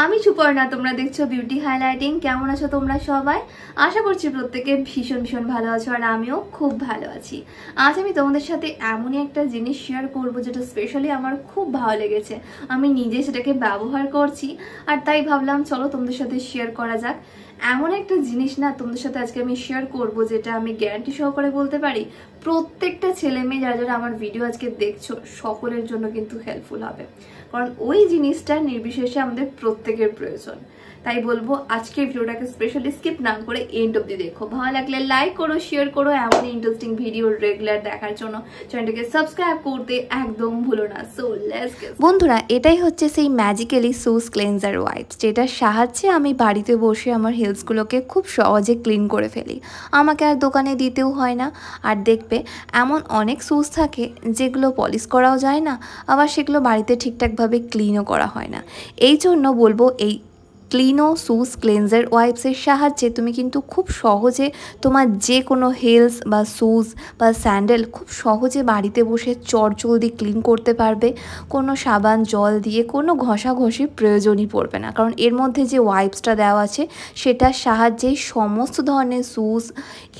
আমি সুপর্ণা তোমরা দেখছো বিউটি হাইলাইটিং কেমন আছো তোমরা সবাই আশা করছি প্রত্যেকে ভীষণ ভীষণ ভালো আছো আর আমিও খুব ভালো আছি আজ আমি তোমাদের সাথে এমনই একটা জিনিস শেয়ার করব যেটা স্পেশালি আমার খুব ভালো লেগেছে আমি নিজে সেটাকে ব্যবহার করছি আর তাই ভাবলাম চলো তোমাদের সাথে শেয়ার করা যাক এমন একটা জিনিস না তোমাদের সাথে আজকে আমি শেয়ার করব যেটা আমি গ্যারান্টি সহকারে বলতে পারি প্রত্যেকটা ছেলে মেয়ে যারা যারা আমার ভিডিও আজকে দেখছো সকলের জন্য কিন্তু হেল্পফুল হবে কারণ ওই জিনিসটা নির্বিশেষে আমাদের প্রত্যেকের প্রয়োজন তাই বলবো আজকের ভিডিওটাকে স্পেশালি স্কিপ না করে এন্ড অব্দি দেখো ভালো লাগলে লাইক করো শেয়ার করো এমন ইন্টারেস্টিং ভিডিও রেগুলার দেখার জন্য চ্যানেলটাকে সাবস্ক্রাইব করতে একদম ভুলো না সো বন্ধুরা এটাই হচ্ছে সেই ম্যাজিক্যালি সোস ক্লেন্সার ওয়াইপস যেটার সাহায্যে আমি বাড়িতে বসে আমার হেলসগুলোকে খুব সহজে ক্লিন করে ফেলি আমাকে আর দোকানে দিতেও হয় না আর দেখবে এমন অনেক সোস থাকে যেগুলো পলিশ করাও যায় না আবার সেগুলো বাড়িতে ঠিকঠাকভাবে ক্লিনও করা হয় না এই জন্য বলবো এই ক্লিনো সুস ক্লেন্সার ওয়াইপসের সাহায্যে তুমি কিন্তু খুব সহজে তোমার যে কোনো হেলস বা সুস বা স্যান্ডেল খুব সহজে বাড়িতে বসে চটচলদি ক্লিন করতে পারবে কোনো সাবান জল দিয়ে কোনো ঘষাঘষির প্রয়োজনই পড়বে না কারণ এর মধ্যে যে ওয়াইপসটা দেওয়া আছে সেটার সাহায্যে সমস্ত ধরনের সুস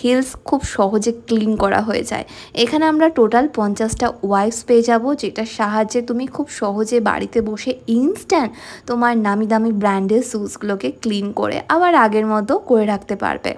হিলস খুব সহজে ক্লিন করা হয়ে যায় এখানে আমরা টোটাল পঞ্চাশটা ওয়াইপস পেয়ে যাব যেটার সাহায্যে তুমি খুব সহজে বাড়িতে বসে ইনস্ট্যান্ট তোমার নামি দামি ব্র্যান্ডের সুজ জুসগুলোকে ক্লিন করে আবার আগের মতো করে রাখতে পারবে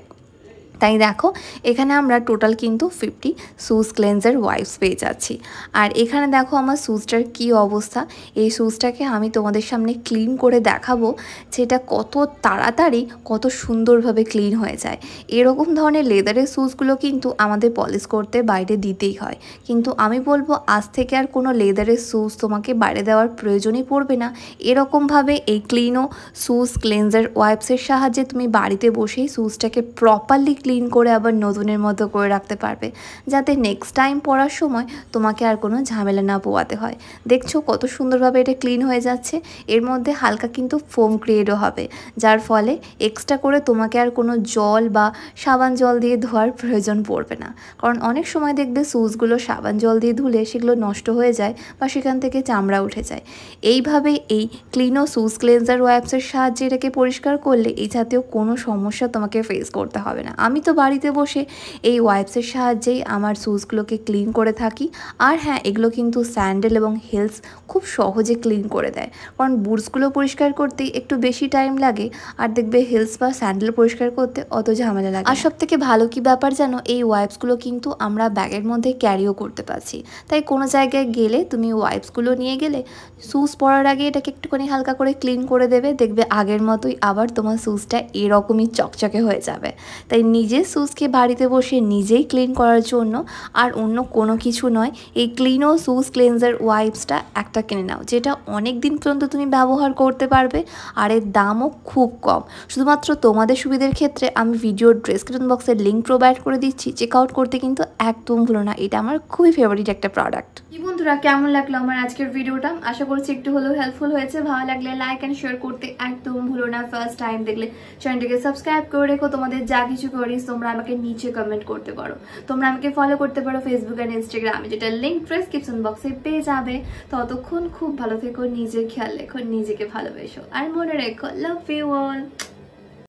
তাই দেখো এখানে আমরা টোটাল কিন্তু ফিফটি সুজ ক্লেন্সার ওয়াইপস পেয়ে যাচ্ছি আর এখানে দেখো আমার সুজটার কি অবস্থা এই সুজটাকে আমি তোমাদের সামনে ক্লিন করে দেখাবো সেটা কত তাড়াতাড়ি কত সুন্দরভাবে ক্লিন হয়ে যায় এরকম ধরনের লেদারের সুজগুলো কিন্তু আমাদের পলিশ করতে বাইরে দিতেই হয় কিন্তু আমি বলবো আজ থেকে আর কোনো লেদারের সুজ তোমাকে বাইরে দেওয়ার প্রয়োজনই পড়বে না এরকমভাবে এই ক্লিনও সুজ ক্লেন্সার ওয়াইপসের সাহায্যে তুমি বাড়িতে বসেই সুজটাকে প্রপারলি ক্লিন করে আবার নতুনের মতো করে রাখতে পারবে যাতে নেক্সট টাইম পড়ার সময় তোমাকে আর কোনো ঝামেলা না পোয়াতে হয় দেখছো কত সুন্দরভাবে এটা ক্লিন হয়ে যাচ্ছে এর মধ্যে হালকা কিন্তু ফোম ক্রিয়েটও হবে যার ফলে এক্সট্রা করে তোমাকে আর কোনো জল বা সাবান জল দিয়ে ধোয়ার প্রয়োজন পড়বে না কারণ অনেক সময় দেখবে সুজগুলো সাবান জল দিয়ে ধুলে সেগুলো নষ্ট হয়ে যায় বা সেখান থেকে চামড়া উঠে যায় এইভাবে এই ক্লিনো সুজ ক্লেন্সার ওয়াইপসের সাহায্যে এটাকে পরিষ্কার করলে এই জাতীয় কোনো সমস্যা তোমাকে ফেস করতে হবে না আমি আমি তো বাড়িতে বসে এই ওয়াইপসের সাহায্যেই আমার শ্যুজগুলোকে ক্লিন করে থাকি আর হ্যাঁ এগুলো কিন্তু স্যান্ডেল এবং হিলস খুব সহজে ক্লিন করে দেয় কারণ বুটসগুলো পরিষ্কার করতেই একটু বেশি টাইম লাগে আর দেখবে হিলস বা স্যান্ডেল পরিষ্কার করতে অত ঝামেলা লাগে আর সব থেকে ভালো কি ব্যাপার জানো এই ওয়াইপসগুলো কিন্তু আমরা ব্যাগের মধ্যে ক্যারিও করতে পারছি তাই কোনো জায়গায় গেলে তুমি ওয়াইপসগুলো নিয়ে গেলে শ্যুজ পরার আগে এটাকে একটুখানি হালকা করে ক্লিন করে দেবে দেখবে আগের মতোই আবার তোমার শুজটা এরকমই চকচকে হয়ে যাবে তাই নিজে সুসকে বাড়িতে বসে নিজেই ক্লিন করার জন্য আর অন্য কোনো কিছু নয় এই ক্লিনো সুস ক্লিনজার ওয়াইপসটা একটা কিনে নাও যেটা অনেক দিন পর্যন্ত তুমি ব্যবহার করতে পারবে আর এর দামও খুব কম শুধুমাত্র তোমাদের সুবিধের ক্ষেত্রে আমি ভিডিও ডেসক্রিপশন বক্সের লিঙ্ক প্রোভাইড করে দিচ্ছি চেক আউট করতে কিন্তু একদম ভুলো না এটা আমার খুবই ফেভারিট একটা প্রোডাক্ট বন্ধুরা কেমন লাগলো আমার আজকের ভিডিওটা আশা করছি একটু হলেও হেল্পফুল হয়েছে ভালো লাগলে লাইক অ্যান্ড শেয়ার করতে একদম ভুলো না ফার্স্ট টাইম দেখলে চ্যানেলটিকে সাবস্ক্রাইব করে রেখো তোমাদের যা কিছু করিস তোমরা আমাকে নিচে কমেন্ট করতে পারো তোমরা আমাকে ফলো করতে পারো ফেসবুক অ্যান্ড ইনস্টাগ্রামে যেটা লিঙ্ক ডিসক্রিপশন বক্সে পেয়ে যাবে ততক্ষণ খুব ভালো থেকো নিজে খেয়াল রেখো নিজেকে ভালোবেসো আর মনে রেখো লাভ ইউ অল